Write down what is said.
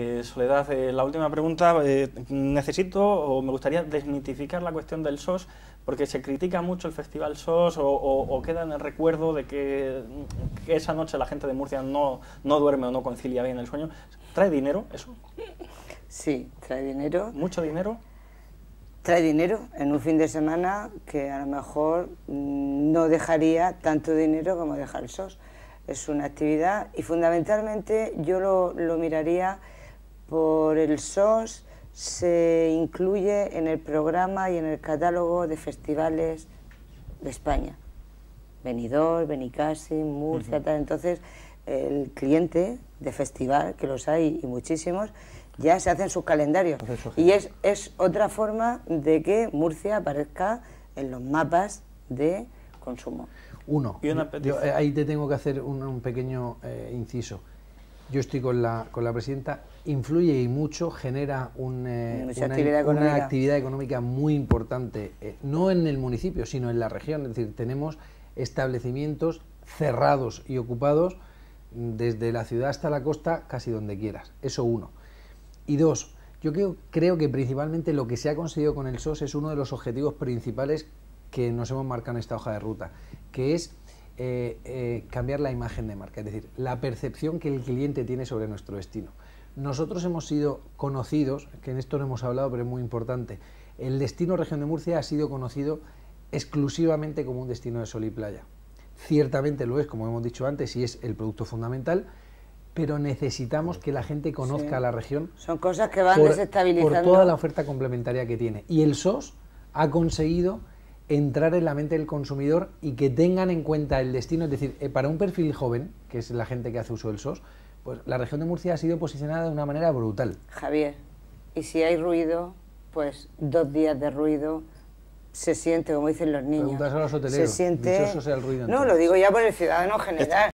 Eh, Soledad, eh, la última pregunta. Eh, necesito o me gustaría desmitificar la cuestión del SOS, porque se critica mucho el Festival SOS o, queda en el recuerdo de mm, que, esa noche la gente de Murcia no, duerme o no concilia bien el sueño. ¿Trae dinero eso? Sí, trae dinero. ¿Mucho dinero? Trae dinero en un fin de semana que a lo mejor mm, no dejaría tanto dinero como dejar el SOS. Es una actividad y fundamentalmente yo lo, lo miraría por el SOS se incluye en el programa y en el catálogo de festivales de España. Benidorm, Benicassim, Murcia, tal. Entonces, el cliente de festival, que los hay y muchísimos, ya se hacen sus calendarios. Y es, es otra forma de que Murcia aparezca en los mapas de consumo. Uno, eh, ahí te tengo que hacer un, pequeño eh, inciso yo estoy con la, con la presidenta, influye y mucho, genera eh, una, actividad una, actividad económica muy importante, eh, no en el municipio, sino en la región. Es decir, tenemos establecimientos cerrados y ocupados mm, desde la ciudad hasta la costa, casi donde quieras. Eso uno. Y dos, yo creo, creo que principalmente lo que se ha conseguido con el SOS es uno de los objetivos principales que nos hemos marcado en esta hoja de ruta, que es eh, eh, cambiar la imagen de marca, es decir, la percepción que el cliente tiene sobre nuestro destino. Nosotros hemos sido conocidos, que en esto no hemos hablado, pero es muy importante, el destino región de Murcia ha sido conocido exclusivamente como un destino de sol y playa. Ciertamente lo es, como hemos dicho antes, y es el producto fundamental, pero necesitamos que la gente conozca la región. Son cosas que van desestabilizando. Por toda la oferta complementaria que tiene. Y el SOS ha conseguido entrar en la mente del consumidor y que tengan en cuenta el destino. Es decir, eh, para un perfil joven, que es la gente que hace uso del SOS, pues la región de Murcia ha sido posicionada de una manera brutal. Javier, y si hay ruido, pues dos días de ruido se siente, como dicen los niños. A los hoteleros, se siente. ruido, no, lo digo ya por el ciudadano general.